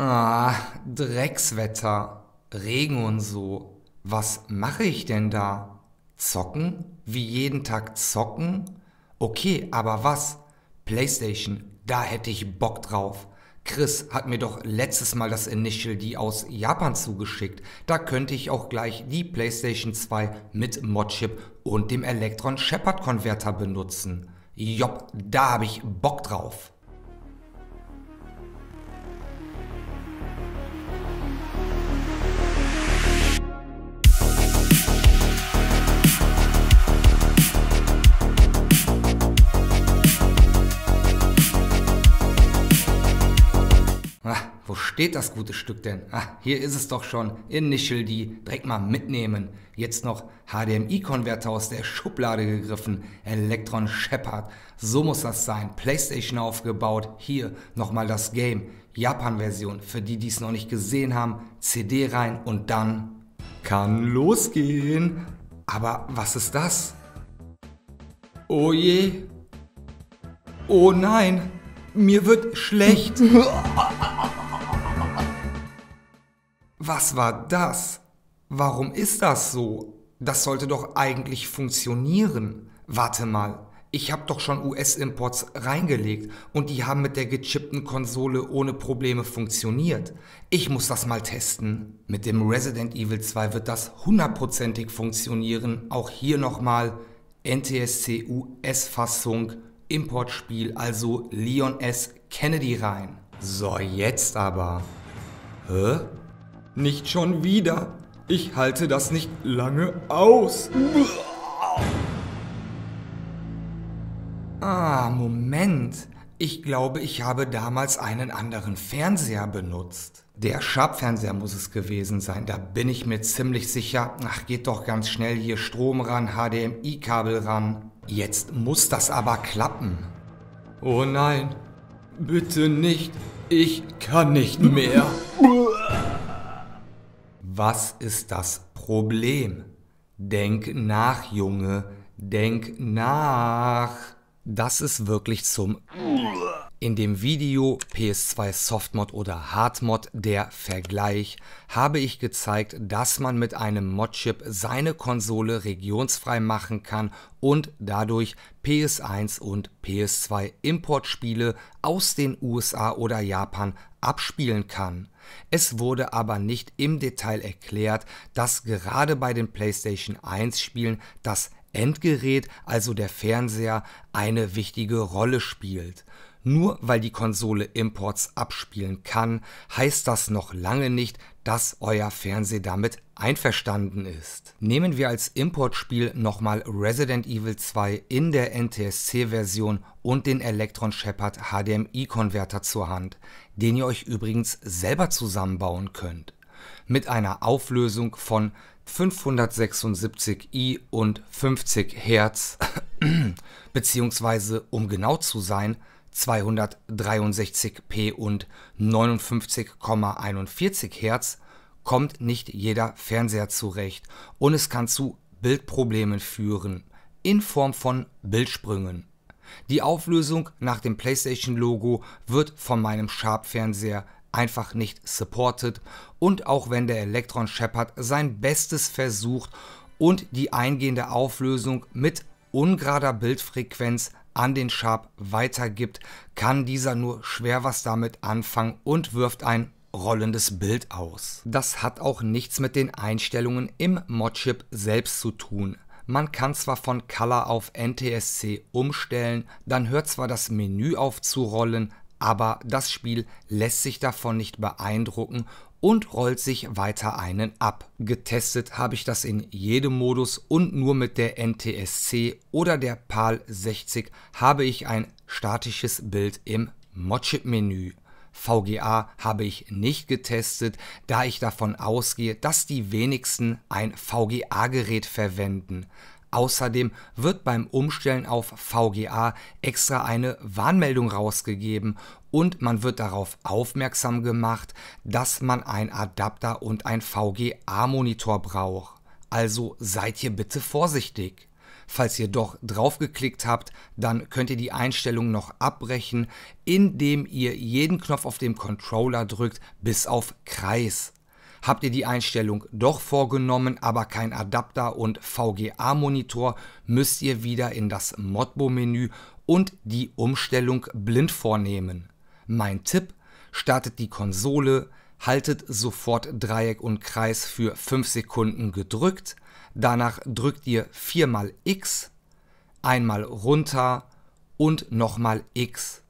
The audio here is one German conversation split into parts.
Ah, Dreckswetter, Regen und so. Was mache ich denn da? Zocken? Wie jeden Tag zocken? Okay, aber was? PlayStation, da hätte ich Bock drauf. Chris hat mir doch letztes Mal das Initial D aus Japan zugeschickt. Da könnte ich auch gleich die PlayStation 2 mit Modchip und dem Electron Shepard Konverter benutzen. Jopp, da habe ich Bock drauf. steht das gute Stück denn? Ah, hier ist es doch schon. Initial D, direkt mal mitnehmen. Jetzt noch HDMI-Konverter aus der Schublade gegriffen. Electron Shepard. So muss das sein. Playstation aufgebaut. Hier nochmal das Game. Japan-Version. Für die, die es noch nicht gesehen haben. CD rein und dann kann losgehen. Aber was ist das? Oh je. Oh nein. Mir wird schlecht. was war das? Warum ist das so? Das sollte doch eigentlich funktionieren. Warte mal, ich habe doch schon US-Imports reingelegt und die haben mit der gechippten Konsole ohne Probleme funktioniert. Ich muss das mal testen. Mit dem Resident Evil 2 wird das hundertprozentig funktionieren. Auch hier nochmal NTSC US-Fassung, Importspiel, also Leon S. Kennedy rein. So, jetzt aber. Hä? Nicht schon wieder. Ich halte das nicht lange aus. Ah, Moment. Ich glaube, ich habe damals einen anderen Fernseher benutzt. Der Sharp-Fernseher muss es gewesen sein, da bin ich mir ziemlich sicher. Ach, geht doch ganz schnell hier Strom ran, HDMI-Kabel ran. Jetzt muss das aber klappen. Oh nein, bitte nicht. Ich kann nicht mehr. Was ist das Problem? Denk nach, Junge, denk nach. Das ist wirklich zum in dem Video PS2 Softmod oder Hardmod der Vergleich habe ich gezeigt, dass man mit einem Modchip seine Konsole regionsfrei machen kann und dadurch PS1 und PS2 Importspiele aus den USA oder Japan abspielen kann. Es wurde aber nicht im Detail erklärt, dass gerade bei den PlayStation 1 Spielen das Endgerät, also der Fernseher, eine wichtige Rolle spielt. Nur weil die Konsole Imports abspielen kann, heißt das noch lange nicht, dass euer Fernseher damit einverstanden ist. Nehmen wir als Importspiel nochmal Resident Evil 2 in der NTSC-Version und den Electron Shepard HDMI-Konverter zur Hand, den ihr euch übrigens selber zusammenbauen könnt. Mit einer Auflösung von 576i und 50 Hertz, beziehungsweise um genau zu sein, 263p und 59,41 Hertz kommt nicht jeder Fernseher zurecht und es kann zu Bildproblemen führen in Form von Bildsprüngen. Die Auflösung nach dem PlayStation Logo wird von meinem Sharp Fernseher einfach nicht supported und auch wenn der Electron Shepard sein Bestes versucht und die eingehende Auflösung mit ungerader Bildfrequenz an den Sharp weitergibt, kann dieser nur schwer was damit anfangen und wirft ein rollendes Bild aus. Das hat auch nichts mit den Einstellungen im Modchip selbst zu tun. Man kann zwar von Color auf NTSC umstellen, dann hört zwar das Menü auf zu rollen, aber das Spiel lässt sich davon nicht beeindrucken und rollt sich weiter einen ab. Getestet habe ich das in jedem Modus und nur mit der NTSC oder der PAL 60 habe ich ein statisches Bild im Modchip-Menü. VGA habe ich nicht getestet, da ich davon ausgehe, dass die wenigsten ein VGA-Gerät verwenden. Außerdem wird beim Umstellen auf VGA extra eine Warnmeldung rausgegeben und man wird darauf aufmerksam gemacht, dass man ein Adapter und ein VGA-Monitor braucht. Also seid hier bitte vorsichtig. Falls ihr doch draufgeklickt habt, dann könnt ihr die Einstellung noch abbrechen, indem ihr jeden Knopf auf dem Controller drückt bis auf Kreis habt ihr die Einstellung doch vorgenommen, aber kein Adapter und VGA-Monitor, müsst ihr wieder in das Modbo-Menü und die Umstellung blind vornehmen. Mein Tipp, startet die Konsole, haltet sofort Dreieck und Kreis für 5 Sekunden gedrückt, danach drückt ihr viermal X, einmal runter und nochmal X.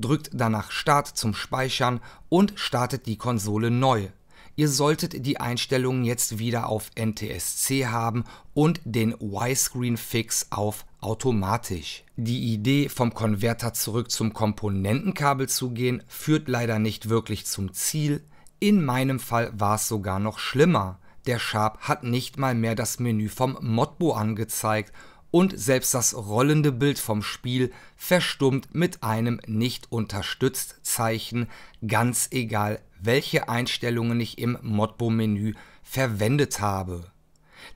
Drückt danach Start zum Speichern und startet die Konsole neu. Ihr solltet die Einstellungen jetzt wieder auf NTSC haben und den Y-Screen-Fix auf automatisch. Die Idee, vom Konverter zurück zum Komponentenkabel zu gehen, führt leider nicht wirklich zum Ziel. In meinem Fall war es sogar noch schlimmer. Der Sharp hat nicht mal mehr das Menü vom Modbo angezeigt und selbst das rollende Bild vom Spiel verstummt mit einem nicht unterstützt Zeichen, ganz egal welche Einstellungen ich im Modbo-Menü verwendet habe.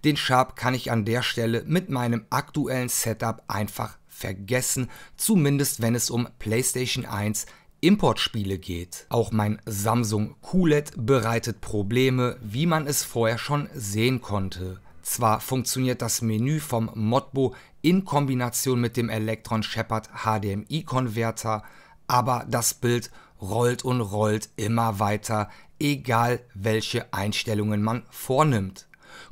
Den Sharp kann ich an der Stelle mit meinem aktuellen Setup einfach vergessen, zumindest wenn es um PlayStation 1 Importspiele geht. Auch mein Samsung QLED bereitet Probleme, wie man es vorher schon sehen konnte. Zwar funktioniert das Menü vom Modbo in Kombination mit dem Electron Shepard HDMI-Konverter, aber das Bild rollt und rollt immer weiter, egal welche Einstellungen man vornimmt.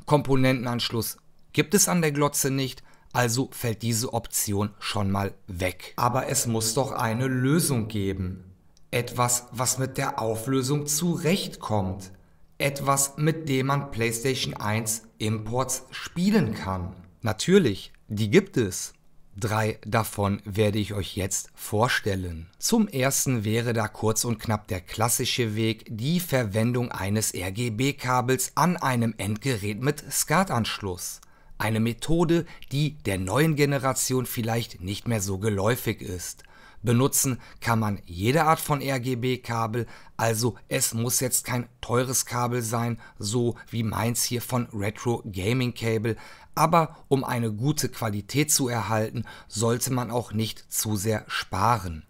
Komponentenanschluss gibt es an der Glotze nicht, also fällt diese Option schon mal weg. Aber es muss doch eine Lösung geben. Etwas, was mit der Auflösung zurechtkommt. Etwas, mit dem man PlayStation 1 Imports spielen kann. Natürlich, die gibt es. Drei davon werde ich euch jetzt vorstellen. Zum ersten wäre da kurz und knapp der klassische Weg die Verwendung eines RGB-Kabels an einem Endgerät mit SCART-Anschluss. Eine Methode, die der neuen Generation vielleicht nicht mehr so geläufig ist. Benutzen kann man jede Art von RGB-Kabel, also es muss jetzt kein teures Kabel sein, so wie meins hier von Retro Gaming Cable, aber um eine gute Qualität zu erhalten, sollte man auch nicht zu sehr sparen.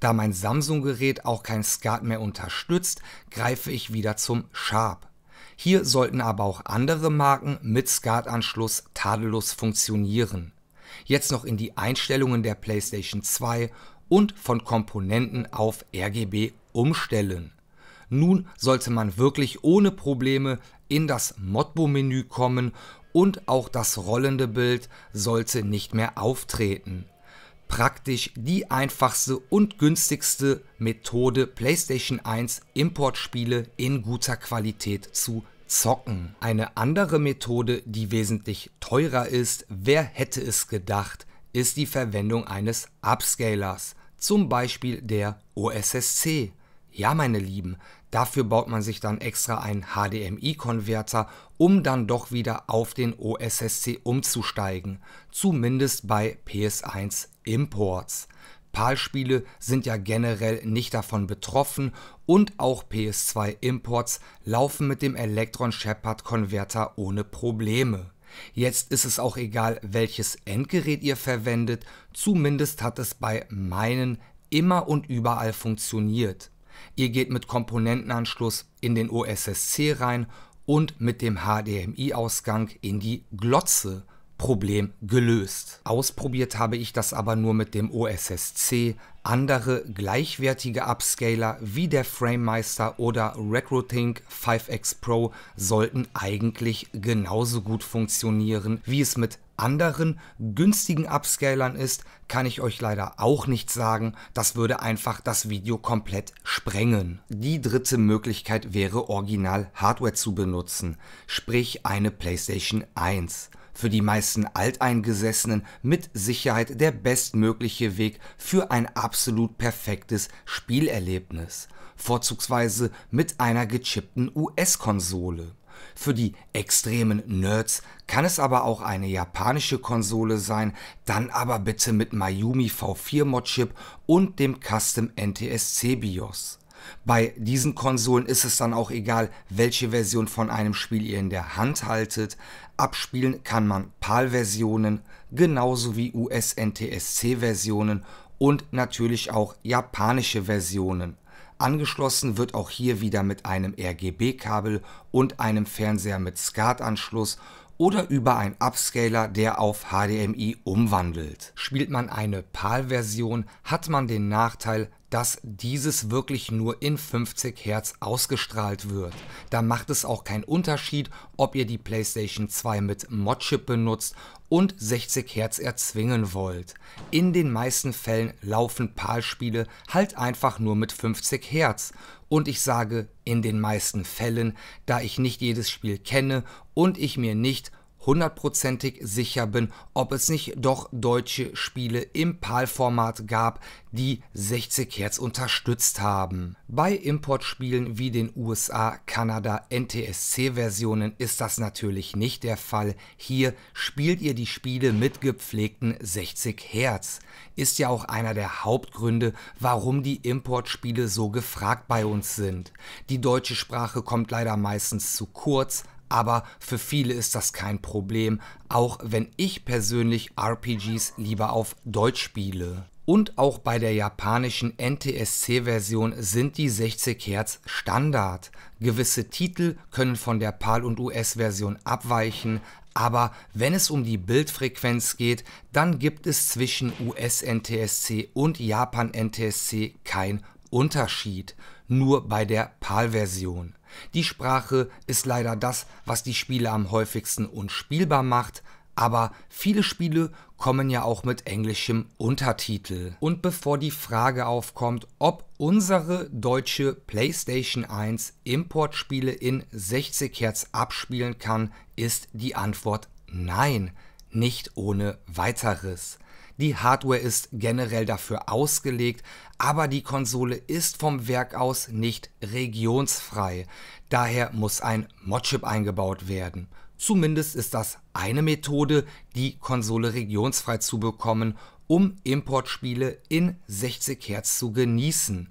Da mein Samsung-Gerät auch kein SCART mehr unterstützt, greife ich wieder zum Sharp. Hier sollten aber auch andere Marken mit SCART-Anschluss tadellos funktionieren. Jetzt noch in die Einstellungen der PlayStation 2, und von Komponenten auf RGB umstellen. Nun sollte man wirklich ohne Probleme in das Modbo-Menü kommen und auch das rollende Bild sollte nicht mehr auftreten. Praktisch die einfachste und günstigste Methode, PlayStation 1 Importspiele in guter Qualität zu zocken. Eine andere Methode, die wesentlich teurer ist, wer hätte es gedacht, ist die Verwendung eines Upscalers, zum Beispiel der OSSC. Ja, meine Lieben, dafür baut man sich dann extra einen HDMI-Konverter, um dann doch wieder auf den OSSC umzusteigen, zumindest bei PS1 Imports. PAL-Spiele sind ja generell nicht davon betroffen und auch PS2 Imports laufen mit dem Electron Shepard Konverter ohne Probleme. Jetzt ist es auch egal, welches Endgerät ihr verwendet, zumindest hat es bei meinen immer und überall funktioniert. Ihr geht mit Komponentenanschluss in den OSSC rein und mit dem HDMI-Ausgang in die Glotze. Problem gelöst. Ausprobiert habe ich das aber nur mit dem OSSC. Andere gleichwertige Upscaler wie der Framemeister oder Recruiting 5x Pro sollten eigentlich genauso gut funktionieren, wie es mit anderen günstigen Upscalern ist, kann ich euch leider auch nicht sagen. Das würde einfach das Video komplett sprengen. Die dritte Möglichkeit wäre, original Hardware zu benutzen, sprich eine PlayStation 1 für die meisten Alteingesessenen mit Sicherheit der bestmögliche Weg für ein absolut perfektes Spielerlebnis, vorzugsweise mit einer gechippten US-Konsole. Für die extremen Nerds kann es aber auch eine japanische Konsole sein, dann aber bitte mit Mayumi V4 Modchip und dem Custom NTSC BIOS. Bei diesen Konsolen ist es dann auch egal, welche Version von einem Spiel ihr in der Hand haltet. Abspielen kann man PAL-Versionen, genauso wie usntsc versionen und natürlich auch japanische Versionen. Angeschlossen wird auch hier wieder mit einem RGB-Kabel und einem Fernseher mit SCART-Anschluss oder über einen Upscaler, der auf HDMI umwandelt. Spielt man eine PAL-Version, hat man den Nachteil, dass dieses wirklich nur in 50 Hertz ausgestrahlt wird. Da macht es auch keinen Unterschied, ob ihr die PlayStation 2 mit Modchip benutzt und 60 Hertz erzwingen wollt. In den meisten Fällen laufen PAL-Spiele halt einfach nur mit 50 Hertz. Und ich sage in den meisten Fällen, da ich nicht jedes Spiel kenne und ich mir nicht hundertprozentig sicher bin, ob es nicht doch deutsche Spiele im PAL-Format gab, die 60 Hertz unterstützt haben. Bei Importspielen wie den USA, Kanada, NTSC-Versionen ist das natürlich nicht der Fall. Hier spielt ihr die Spiele mit gepflegten 60 Hertz. Ist ja auch einer der Hauptgründe, warum die Importspiele so gefragt bei uns sind. Die deutsche Sprache kommt leider meistens zu kurz, aber für viele ist das kein Problem, auch wenn ich persönlich RPGs lieber auf Deutsch spiele. Und auch bei der japanischen NTSC-Version sind die 60 Hertz Standard. Gewisse Titel können von der PAL- und US-Version abweichen, aber wenn es um die Bildfrequenz geht, dann gibt es zwischen US-NTSC und Japan-NTSC kein Unterschied nur bei der PAL-Version. Die Sprache ist leider das, was die Spiele am häufigsten unspielbar macht, aber viele Spiele kommen ja auch mit englischem Untertitel. Und bevor die Frage aufkommt, ob unsere deutsche PlayStation 1 Importspiele in 60 Hertz abspielen kann, ist die Antwort nein, nicht ohne weiteres. Die Hardware ist generell dafür ausgelegt, aber die Konsole ist vom Werk aus nicht regionsfrei. Daher muss ein Modchip eingebaut werden. Zumindest ist das eine Methode, die Konsole regionsfrei zu bekommen, um Importspiele in 60 Hertz zu genießen.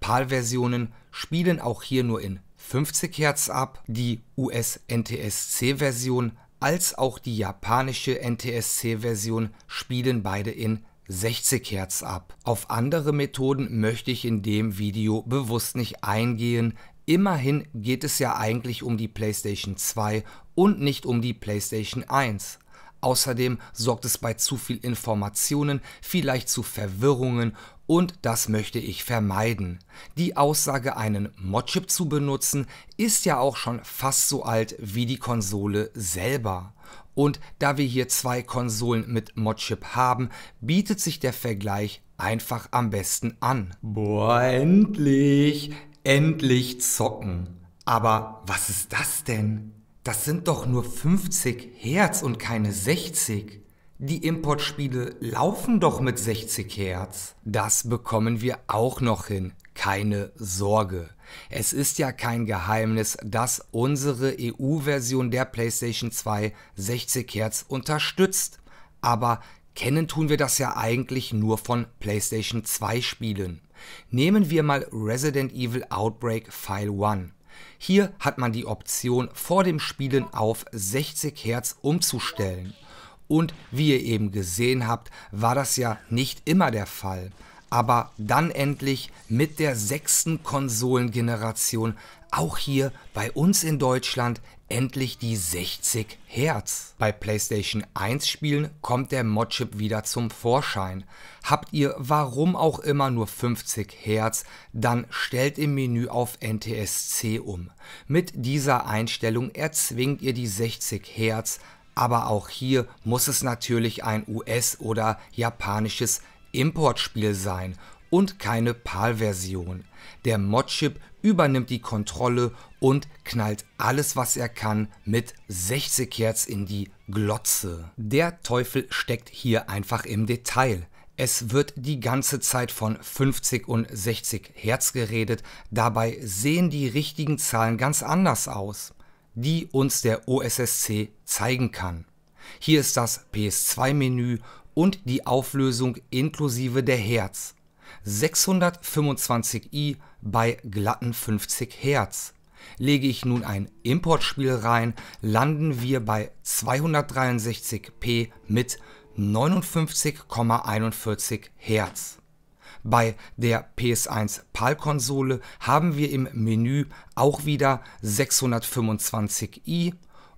PAL-Versionen spielen auch hier nur in 50 Hertz ab, die US-NTSC-Version als auch die japanische NTSC-Version spielen beide in 60 Hz ab. Auf andere Methoden möchte ich in dem Video bewusst nicht eingehen. Immerhin geht es ja eigentlich um die PlayStation 2 und nicht um die PlayStation 1. Außerdem sorgt es bei zu viel Informationen vielleicht zu Verwirrungen und das möchte ich vermeiden. Die Aussage, einen Modchip zu benutzen, ist ja auch schon fast so alt wie die Konsole selber. Und da wir hier zwei Konsolen mit Modchip haben, bietet sich der Vergleich einfach am besten an. Boah, endlich! Endlich zocken! Aber was ist das denn? Das sind doch nur 50 Hertz und keine 60. Die Importspiele laufen doch mit 60 Hertz. Das bekommen wir auch noch hin. Keine Sorge. Es ist ja kein Geheimnis, dass unsere EU-Version der PlayStation 2 60 Hertz unterstützt. Aber kennen tun wir das ja eigentlich nur von PlayStation 2 Spielen. Nehmen wir mal Resident Evil Outbreak File 1. Hier hat man die Option, vor dem Spielen auf 60 Hertz umzustellen. Und wie ihr eben gesehen habt, war das ja nicht immer der Fall aber dann endlich mit der sechsten Konsolengeneration auch hier bei uns in Deutschland endlich die 60 Hertz. Bei PlayStation 1 Spielen kommt der Modchip wieder zum Vorschein. Habt ihr warum auch immer nur 50 Hertz, dann stellt im Menü auf NTSC um. Mit dieser Einstellung erzwingt ihr die 60 Hertz, aber auch hier muss es natürlich ein US- oder japanisches Importspiel sein und keine PAL-Version. Der Modchip übernimmt die Kontrolle und knallt alles, was er kann, mit 60 Hertz in die Glotze. Der Teufel steckt hier einfach im Detail. Es wird die ganze Zeit von 50 und 60 Hertz geredet, dabei sehen die richtigen Zahlen ganz anders aus, die uns der OSSC zeigen kann. Hier ist das PS2-Menü und die Auflösung inklusive der Hertz. 625i bei glatten 50 Hertz. Lege ich nun ein Importspiel rein, landen wir bei 263p mit 59,41 Hertz. Bei der PS1 PAL-Konsole haben wir im Menü auch wieder 625i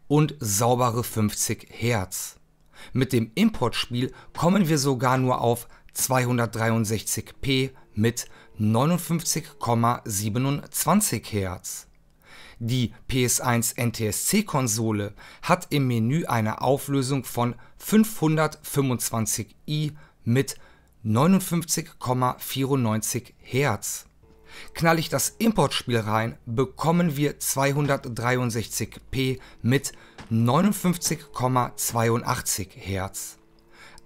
und saubere 50 Hertz. Mit dem Importspiel kommen wir sogar nur auf 263p mit 59,27 Hz. Die PS1 NTSC-Konsole hat im Menü eine Auflösung von 525i mit 59,94 Hz. Knall ich das Importspiel rein, bekommen wir 263p mit 59,82 Hertz.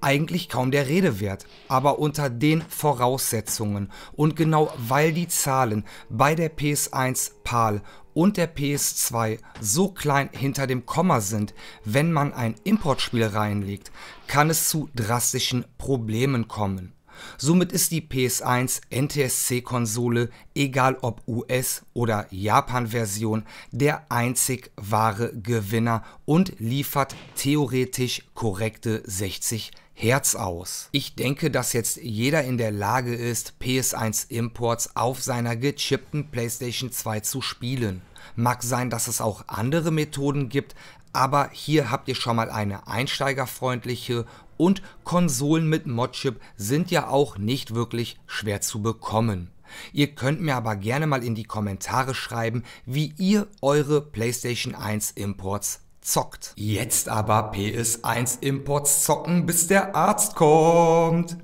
Eigentlich kaum der Rede wert, aber unter den Voraussetzungen und genau weil die Zahlen bei der PS1 PAL und der PS2 so klein hinter dem Komma sind, wenn man ein Importspiel reinlegt, kann es zu drastischen Problemen kommen. Somit ist die PS1 NTSC-Konsole, egal ob US- oder Japan-Version, der einzig wahre Gewinner und liefert theoretisch korrekte 60 Herz aus. Ich denke, dass jetzt jeder in der Lage ist, PS1 Imports auf seiner gechippten PlayStation 2 zu spielen. Mag sein, dass es auch andere Methoden gibt, aber hier habt ihr schon mal eine einsteigerfreundliche und Konsolen mit Modchip sind ja auch nicht wirklich schwer zu bekommen. Ihr könnt mir aber gerne mal in die Kommentare schreiben, wie ihr eure PlayStation 1 Imports zockt. Jetzt aber PS1 Imports zocken, bis der Arzt kommt.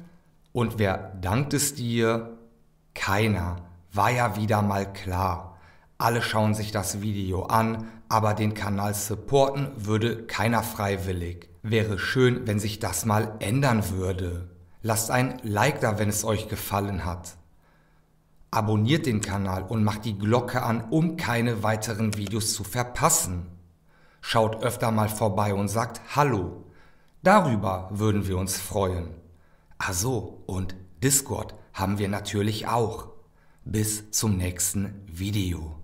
Und wer dankt es dir? Keiner. War ja wieder mal klar. Alle schauen sich das Video an, aber den Kanal supporten würde keiner freiwillig. Wäre schön, wenn sich das mal ändern würde. Lasst ein Like da, wenn es euch gefallen hat. Abonniert den Kanal und macht die Glocke an, um keine weiteren Videos zu verpassen. Schaut öfter mal vorbei und sagt Hallo. Darüber würden wir uns freuen. Ach so, und Discord haben wir natürlich auch. Bis zum nächsten Video.